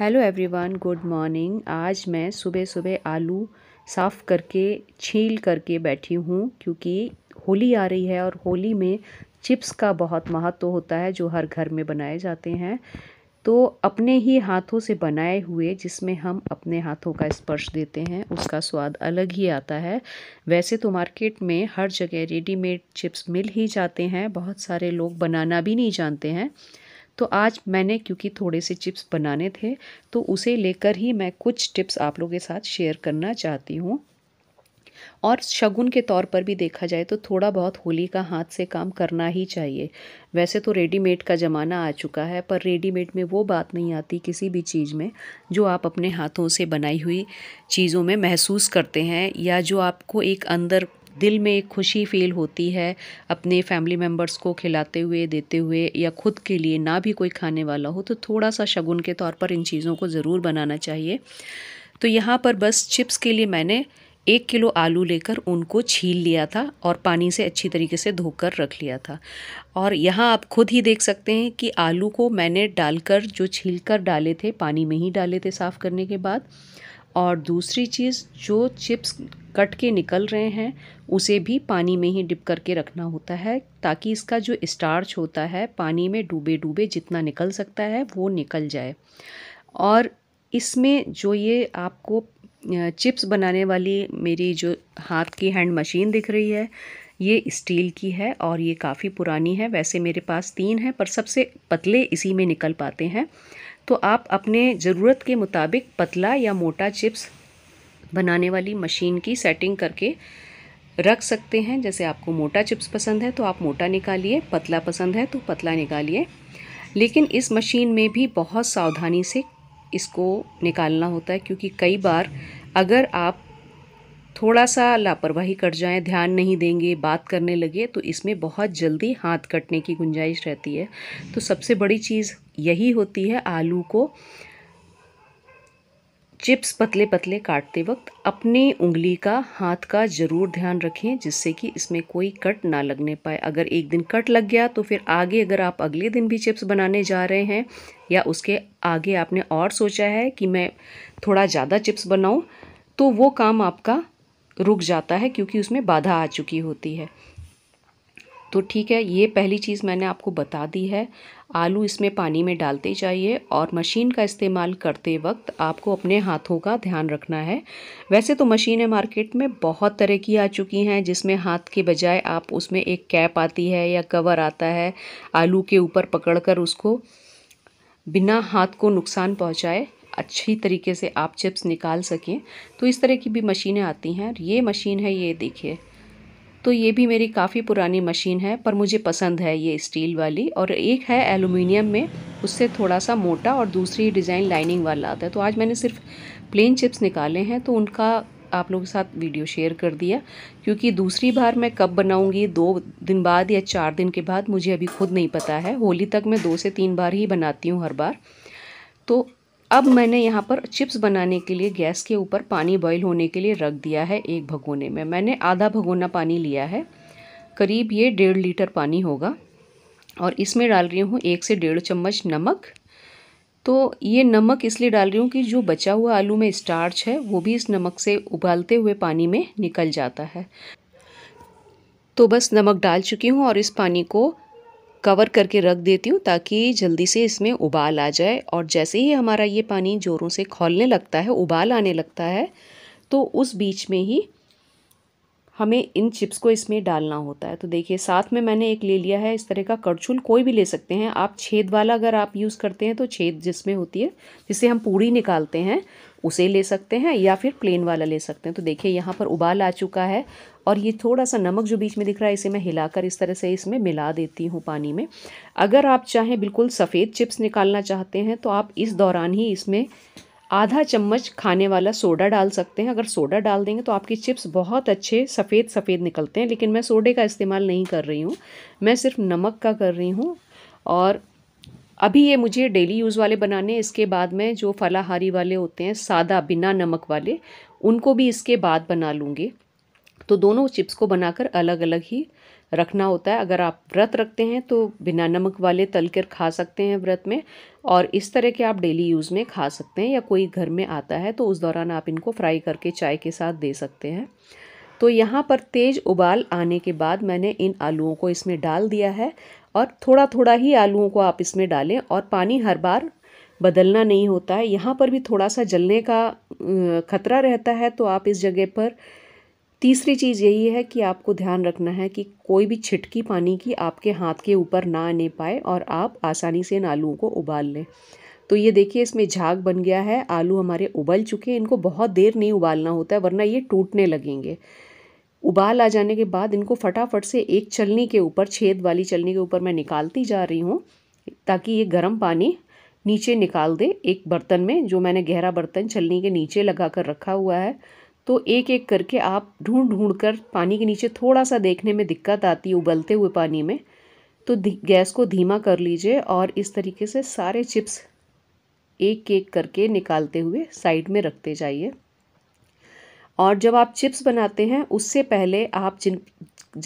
hello everyone good morning आज मैं सुबह सुबह आलू साफ़ करके छील करके बैठी हूँ क्योंकि होली आ रही है और होली में चिप्स का बहुत महत्व होता है जो हर घर में बनाए जाते हैं तो अपने ही हाथों से बनाए हुए जिसमें हम अपने हाथों का स्पर्श देते हैं उसका स्वाद अलग ही आता है वैसे तो मार्केट में हर जगह रेडीमेड चिप्स मिल ही जाते हैं बहुत सारे लोग बनाना भी नहीं जानते हैं तो आज मैंने क्योंकि थोड़े से चिप्स बनाने थे तो उसे लेकर ही मैं कुछ टिप्स आप लोगों के साथ शेयर करना चाहती हूँ और शगुन के तौर पर भी देखा जाए तो थोड़ा बहुत होली का हाथ से काम करना ही चाहिए वैसे तो रेडीमेड का ज़माना आ चुका है पर रेडीमेड में वो बात नहीं आती किसी भी चीज़ में जो आप अपने हाथों से बनाई हुई चीज़ों में महसूस करते हैं या जो आपको एक अंदर दिल में एक खुशी फील होती है अपने फैमिली मेम्बर्स को खिलाते हुए देते हुए या खुद के लिए ना भी कोई खाने वाला हो तो थोड़ा सा शगुन के तौर पर इन चीज़ों को ज़रूर बनाना चाहिए तो यहाँ पर बस चिप्स के लिए मैंने एक किलो आलू लेकर उनको छील लिया था और पानी से अच्छी तरीके से धोकर रख लिया था और यहाँ आप खुद ही देख सकते हैं कि आलू को मैंने डालकर जो छील कर डाले थे पानी में ही डाले थे साफ़ करने के बाद और दूसरी चीज़ जो चिप्स कट के निकल रहे हैं उसे भी पानी में ही डिप करके रखना होता है ताकि इसका जो स्टार्च होता है पानी में डूबे डूबे जितना निकल सकता है वो निकल जाए और इसमें जो ये आपको चिप्स बनाने वाली मेरी जो हाथ की हैंड मशीन दिख रही है ये स्टील की है और ये काफ़ी पुरानी है वैसे मेरे पास तीन है पर सबसे पतले इसी में निकल पाते हैं तो आप अपने ज़रूरत के मुताबिक पतला या मोटा चिप्स बनाने वाली मशीन की सेटिंग करके रख सकते हैं जैसे आपको मोटा चिप्स पसंद है तो आप मोटा निकालिए पतला पसंद है तो पतला निकालिए लेकिन इस मशीन में भी बहुत सावधानी से इसको निकालना होता है क्योंकि कई बार अगर आप थोड़ा सा लापरवाही कर जाएं ध्यान नहीं देंगे बात करने लगे तो इसमें बहुत जल्दी हाथ कटने की गुंजाइश रहती है तो सबसे बड़ी चीज़ यही होती है आलू को चिप्स पतले पतले काटते वक्त अपनी उंगली का हाथ का ज़रूर ध्यान रखें जिससे कि इसमें कोई कट ना लगने पाए अगर एक दिन कट लग गया तो फिर आगे अगर आप अगले दिन भी चिप्स बनाने जा रहे हैं या उसके आगे आपने और सोचा है कि मैं थोड़ा ज़्यादा चिप्स बनाऊं तो वो काम आपका रुक जाता है क्योंकि उसमें बाधा आ चुकी होती है तो ठीक है ये पहली चीज़ मैंने आपको बता दी है आलू इसमें पानी में डालते जाइए और मशीन का इस्तेमाल करते वक्त आपको अपने हाथों का ध्यान रखना है वैसे तो मशीनें मार्केट में बहुत तरह की आ चुकी हैं जिसमें हाथ के बजाय आप उसमें एक कैप आती है या कवर आता है आलू के ऊपर पकड़कर उसको बिना हाथ को नुकसान पहुँचाए अच्छी तरीके से आप चिप्स निकाल सकें तो इस तरह की भी मशीनें आती हैं ये मशीन है ये देखिए तो ये भी मेरी काफ़ी पुरानी मशीन है पर मुझे पसंद है ये स्टील वाली और एक है एलुमिनियम में उससे थोड़ा सा मोटा और दूसरी डिज़ाइन लाइनिंग वाला आता है तो आज मैंने सिर्फ प्लेन चिप्स निकाले हैं तो उनका आप लोगों के साथ वीडियो शेयर कर दिया क्योंकि दूसरी बार मैं कब बनाऊंगी दो दिन बाद या चार दिन के बाद मुझे अभी खुद नहीं पता है होली तक मैं दो से तीन बार ही बनाती हूँ हर बार तो अब मैंने यहाँ पर चिप्स बनाने के लिए गैस के ऊपर पानी बॉईल होने के लिए रख दिया है एक भगोने में मैंने आधा भगोना पानी लिया है करीब ये डेढ़ लीटर पानी होगा और इसमें डाल रही हूँ एक से डेढ़ चम्मच नमक तो ये नमक इसलिए डाल रही हूँ कि जो बचा हुआ आलू में स्टार्च है वो भी इस नमक से उबालते हुए पानी में निकल जाता है तो बस नमक डाल चुकी हूँ और इस पानी को कवर करके रख देती हूँ ताकि जल्दी से इसमें उबाल आ जाए और जैसे ही हमारा ये पानी जोरों से खोलने लगता है उबाल आने लगता है तो उस बीच में ही हमें इन चिप्स को इसमें डालना होता है तो देखिए साथ में मैंने एक ले लिया है इस तरह का करछुल कोई भी ले सकते हैं आप छेद वाला अगर आप यूज़ करते हैं तो छेद जिसमें होती है जिससे हम पूड़ी निकालते हैं उसे ले सकते हैं या फिर प्लेन वाला ले सकते हैं तो देखिए यहाँ पर उबाल आ चुका है और ये थोड़ा सा नमक जो बीच में दिख रहा है इसे मैं हिलाकर इस तरह से इसमें मिला देती हूँ पानी में अगर आप चाहें बिल्कुल सफ़ेद चिप्स निकालना चाहते हैं तो आप इस दौरान ही इसमें आधा चम्मच खाने वाला सोडा डाल सकते हैं अगर सोडा डाल देंगे तो आपकी चिप्स बहुत अच्छे सफ़ेद सफ़ेद निकलते हैं लेकिन मैं सोडे का इस्तेमाल नहीं कर रही हूँ मैं सिर्फ नमक का कर रही हूँ और अभी ये मुझे डेली यूज़ वाले बनाने इसके बाद मैं जो फलाहारी वाले होते हैं सादा बिना नमक वाले उनको भी इसके बाद बना लूँगी तो दोनों चिप्स को बनाकर अलग अलग ही रखना होता है अगर आप व्रत रखते हैं तो बिना नमक वाले तल कर खा सकते हैं व्रत में और इस तरह के आप डेली यूज़ में खा सकते हैं या कोई घर में आता है तो उस दौरान आप इनको फ्राई करके चाय के साथ दे सकते हैं तो यहाँ पर तेज़ उबाल आने के बाद मैंने इन आलूओं को इसमें डाल दिया है और थोड़ा थोड़ा ही आलूओं को आप इसमें डालें और पानी हर बार बदलना नहीं होता है यहाँ पर भी थोड़ा सा जलने का खतरा रहता है तो आप इस जगह पर तीसरी चीज़ यही है कि आपको ध्यान रखना है कि कोई भी छिटकी पानी की आपके हाथ के ऊपर ना आने पाए और आप आसानी से इन आलूओं को उबाल लें तो ये देखिए इसमें झाग बन गया है आलू हमारे उबल चुके हैं इनको बहुत देर नहीं उबालना होता है वरना ये टूटने लगेंगे उबाल आ जाने के बाद इनको फटाफट से एक चलनी के ऊपर छेद वाली चलनी के ऊपर मैं निकालती जा रही हूँ ताकि ये गर्म पानी नीचे निकाल दे एक बर्तन में जो मैंने गहरा बर्तन चलनी के नीचे लगा कर रखा हुआ है तो एक एक करके आप ढूंढ ढूंढ कर पानी के नीचे थोड़ा सा देखने में दिक्कत आती है उबलते हुए पानी में तो गैस को धीमा कर लीजिए और इस तरीके से सारे चिप्स एक एक करके निकालते हुए साइड में रखते जाइए और जब आप चिप्स बनाते हैं उससे पहले आप जिन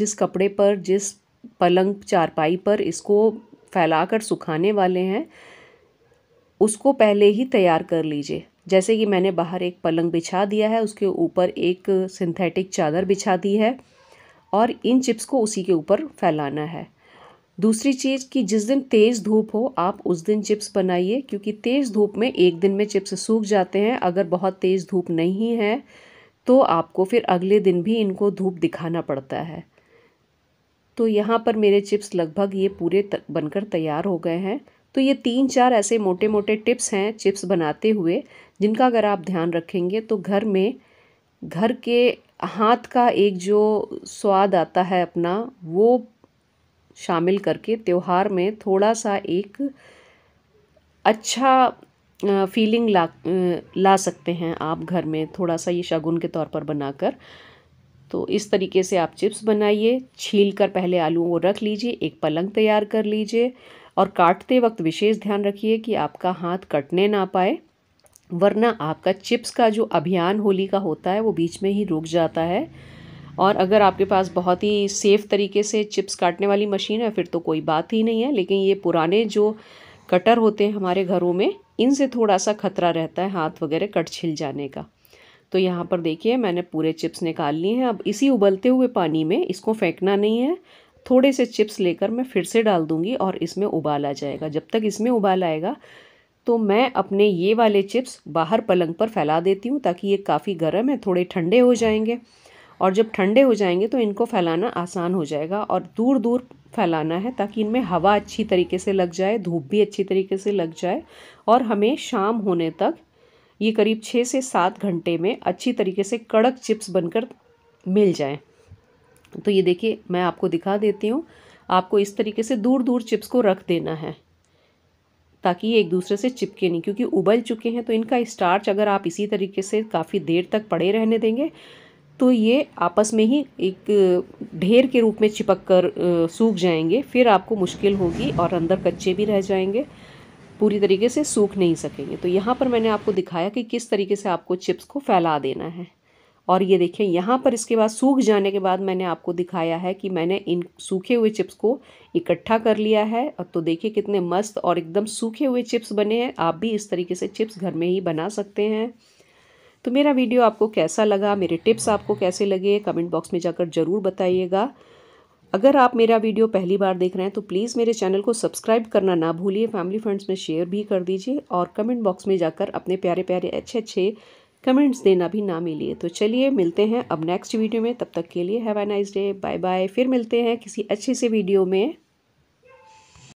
जिस कपड़े पर जिस पलंग चारपाई पर इसको फैला कर सुखाने वाले हैं उसको पहले ही तैयार कर लीजिए जैसे कि मैंने बाहर एक पलंग बिछा दिया है उसके ऊपर एक सिंथेटिक चादर बिछा दी है और इन चिप्स को उसी के ऊपर फैलाना है दूसरी चीज़ कि जिस दिन तेज़ धूप हो आप उस दिन चिप्स बनाइए क्योंकि तेज़ धूप में एक दिन में चिप्स सूख जाते हैं अगर बहुत तेज़ धूप नहीं है तो आपको फिर अगले दिन भी इनको धूप दिखाना पड़ता है तो यहाँ पर मेरे चिप्स लगभग ये पूरे बनकर तैयार हो गए हैं तो ये तीन चार ऐसे मोटे मोटे टिप्स हैं चिप्स बनाते हुए जिनका अगर आप ध्यान रखेंगे तो घर में घर के हाथ का एक जो स्वाद आता है अपना वो शामिल करके त्यौहार में थोड़ा सा एक अच्छा फीलिंग ला ला सकते हैं आप घर में थोड़ा सा ये शगुन के तौर पर बनाकर तो इस तरीके से आप चिप्स बनाइए छील कर पहले आलूओं को रख लीजिए एक पलंग तैयार कर लीजिए और काटते वक्त विशेष ध्यान रखिए कि आपका हाथ कटने ना पाए वरना आपका चिप्स का जो अभियान होली का होता है वो बीच में ही रुक जाता है और अगर आपके पास बहुत ही सेफ़ तरीके से चिप्स काटने वाली मशीन है फिर तो कोई बात ही नहीं है लेकिन ये पुराने जो कटर होते हैं हमारे घरों में इनसे थोड़ा सा खतरा रहता है हाथ वगैरह कट छिल जाने का तो यहाँ पर देखिए मैंने पूरे चिप्स निकाल लिए हैं अब इसी उबलते हुए पानी में इसको फेंकना नहीं है थोड़े से चिप्स लेकर मैं फिर से डाल दूँगी और इसमें उबाल आ जाएगा जब तक इसमें उबाल आएगा तो मैं अपने ये वाले चिप्स बाहर पलंग पर फैला देती हूँ ताकि ये काफ़ी गर्म है थोड़े ठंडे हो जाएंगे और जब ठंडे हो जाएंगे तो इनको फैलाना आसान हो जाएगा और दूर दूर फैलाना है ताकि इनमें हवा अच्छी तरीके से लग जाए धूप भी अच्छी तरीके से लग जाए और हमें शाम होने तक ये करीब छः से सात घंटे में अच्छी तरीके से कड़क चिप्स बनकर मिल जाए तो ये देखिए मैं आपको दिखा देती हूँ आपको इस तरीके से दूर दूर चिप्स को रख देना है ताकि ये एक दूसरे से चिपके नहीं क्योंकि उबल चुके हैं तो इनका स्टार्च अगर आप इसी तरीके से काफ़ी देर तक पड़े रहने देंगे तो ये आपस में ही एक ढेर के रूप में चिपक कर सूख जाएंगे फिर आपको मुश्किल होगी और अंदर कच्चे भी रह जाएंगे पूरी तरीके से सूख नहीं सकेंगे तो यहाँ पर मैंने आपको दिखाया कि किस तरीके से आपको चिप्स को फैला देना है और ये देखिए यहाँ पर इसके बाद सूख जाने के बाद मैंने आपको दिखाया है कि मैंने इन सूखे हुए चिप्स को इकट्ठा कर लिया है और तो देखिए कितने मस्त और एकदम सूखे हुए चिप्स बने हैं आप भी इस तरीके से चिप्स घर में ही बना सकते हैं तो मेरा वीडियो आपको कैसा लगा मेरे टिप्स आपको कैसे लगे कमेंट बॉक्स में जाकर ज़रूर बताइएगा अगर आप मेरा वीडियो पहली बार देख रहे हैं तो प्लीज़ मेरे चैनल को सब्सक्राइब करना ना भूलिए फैमिली फ्रेंड्स में शेयर भी कर दीजिए और कमेंट बॉक्स में जाकर अपने प्यारे प्यारे अच्छे अच्छे कमेंट्स देना भी ना मिलिए तो चलिए मिलते हैं अब नेक्स्ट वीडियो में तब तक के लिए have a nice day bye bye फिर मिलते हैं किसी अच्छे से वीडियो में